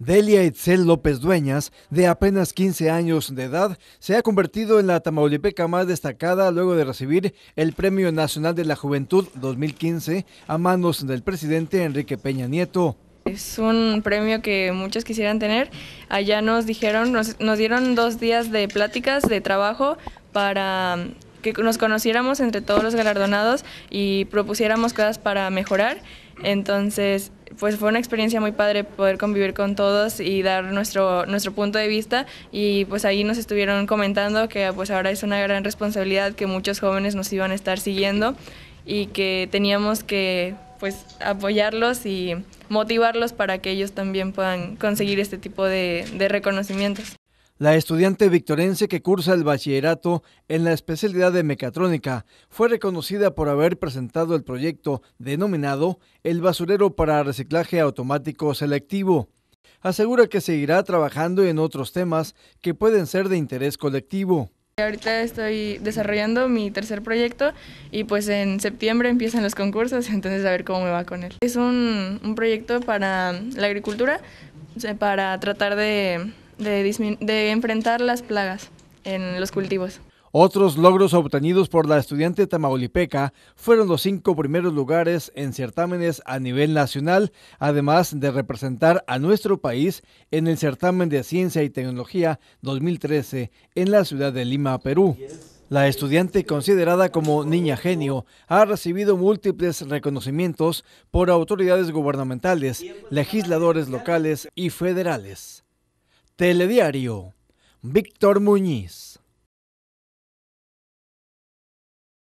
Delia Itzel López Dueñas, de apenas 15 años de edad, se ha convertido en la tamaulipeca más destacada luego de recibir el Premio Nacional de la Juventud 2015 a manos del presidente Enrique Peña Nieto. Es un premio que muchos quisieran tener. Allá nos dijeron, nos, dieron dos días de pláticas, de trabajo para que nos conociéramos entre todos los galardonados y propusiéramos cosas para mejorar. Entonces, pues fue una experiencia muy padre poder convivir con todos y dar nuestro, nuestro punto de vista y pues ahí nos estuvieron comentando que pues ahora es una gran responsabilidad que muchos jóvenes nos iban a estar siguiendo y que teníamos que pues apoyarlos y motivarlos para que ellos también puedan conseguir este tipo de, de reconocimientos. La estudiante victorense que cursa el bachillerato en la especialidad de mecatrónica fue reconocida por haber presentado el proyecto denominado El basurero para reciclaje automático selectivo. Asegura que seguirá trabajando en otros temas que pueden ser de interés colectivo. Ahorita estoy desarrollando mi tercer proyecto y pues en septiembre empiezan los concursos, entonces a ver cómo me va con él. Es un proyecto para la agricultura, para tratar de de, enfrentar las plagas en los cultivos. Otros logros obtenidos por la estudiante tamaulipeca fueron los cinco primeros lugares en certámenes a nivel nacional, además de representar a nuestro país en el certamen de Ciencia y Tecnología 2013 en la ciudad de Lima, Perú. La estudiante considerada como niña genio ha recibido múltiples reconocimientos por autoridades gubernamentales, legisladores locales y federales. Telediario, Víctor Muñiz.